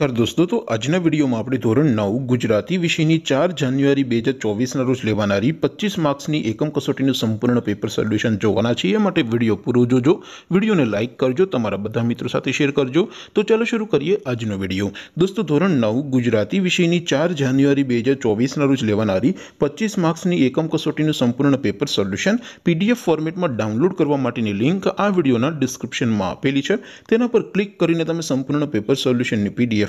પર દોસ્તો તો અજને વિડિયોમાં આપડી ધોરણ 9 ગુજરાતી વિષયની 4 જાન્યુઆરી 2024 ના રોજ લેવાણારી 25 માર્ક્સની એકમ કસોટીનું સંપૂર્ણ પેપર સોલ્યુશન જોવાના છે માટે વિડિયો પૂરો જોજો વિડિયોને લાઈક કરજો તમારા બધા મિત્રો સાથે શેર કરજો તો ચાલો શરૂ કરીએ આજનો વિડિયો દોસ્તો ધોરણ 9 ગુજરાતી વિષયની 4 જાન્યુઆરી 2024 ના રોજ લેવાણારી 25 માર્ક્સની એકમ કસોટીનું સંપૂર્ણ પેપર સોલ્યુશન પીડીએફ ફોર્મેટમાં ડાઉનલોડ કરવા માટેની લિંક આ વિડિયોના ડિસ્ક્રિપ્શનમાં આપેલી છે તેના પર ક્લિક કરીને તમે સંપૂર્ણ પેપર સોલ્યુશનની પીડીએફ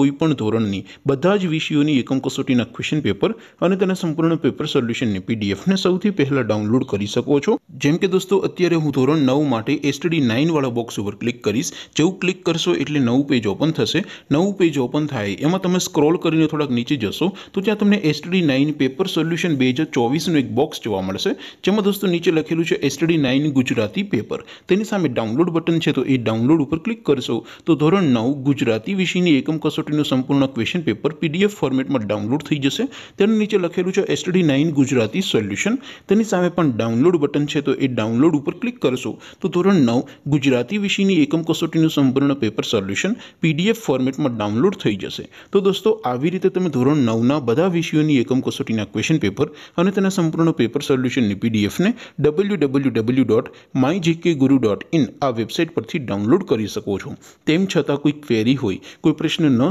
કોઈપણ ધોરણની બધા જ વિષયોની એકમ કસોટીના ક્વેશ્ચન પેપર અને તેના સંપૂર્ણ પેપર સોલ્યુશન ની પીડીએફ ને સૌથી પહેલા ડાઉનલોડ કરી શકો છો જેમ કે દોસ્તો અત્યારે હું ધોરણ 9 માટે STD 9 વાળો બોક્સ ઉપર ક્લિક કરીશ જેઉ ક્લિક કરશો એટલે નવ પેજ ઓપન થશે નવ પેજ ઓપન થાય એમાં તમે સ્ક્રોલ કરીને થોડક નીચે જશો તો ત્યાં તમને STD 9 પેપર સોલ્યુશન બેચ 24 નો એક બોક્સ જોવા મળશે જેમ હું દોસ્તો નીચે લખેલું છે STD 9 ગુજરાતી પેપર તેની સામે ડાઉનલોડ બટન છે તો એ ડાઉનલોડ ઉપર ક્લિક કરશો તો ધોરણ 9 ગુજરાતી વિષયની એકમ કસોટીના કસોટીનું સંપૂર્ણ ક્વેશ્ચન પેપર પીડીએફ ફોર્મેટમાં ડાઉનલોડ થઈ જશે તેની નીચે લખેલું છે એસટીડી નાઇન ગુજરાતી સોલ્યુશન તેની સામે પણ ડાઉનલોડ બટન છે તો એ ડાઉનલોડ ઉપર ક્લિક કરશો તો ધોરણ નવ ગુજરાતી વિષયની એકમ કસોટીનું સંપૂર્ણ પેપર સોલ્યુશન પીડીએફ ફોર્મેટમાં ડાઉનલોડ થઈ જશે તો દોસ્તો આવી રીતે તમે ધોરણ નવના બધા વિષયોની એકમ કસોટીના ક્વેશ્ચન પેપર અને તેના સંપૂર્ણ પેપર સોલ્યુશનની પીડીએફને W W W dot my GK guru dot in આ વેબસાઇટ પરથી ડાઉનલોડ કરી શકો છો તેમ છતાં કોઈ ક્વેરી હોય કોઈ પ્રશ્ન ન